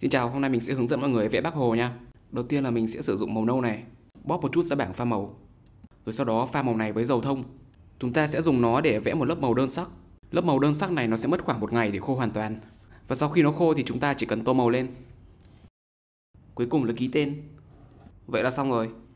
Xin chào, hôm nay mình sẽ hướng dẫn mọi người vẽ Bác Hồ nha. Đầu tiên là mình sẽ sử dụng màu nâu này, bóp một chút ra bảng pha màu. Rồi sau đó pha màu này với dầu thông. Chúng ta sẽ dùng nó để vẽ một lớp màu đơn sắc. Lớp màu đơn sắc này nó sẽ mất khoảng một ngày để khô hoàn toàn. Và sau khi nó khô thì chúng ta chỉ cần tô màu lên. Cuối cùng là ký tên. Vậy là xong rồi.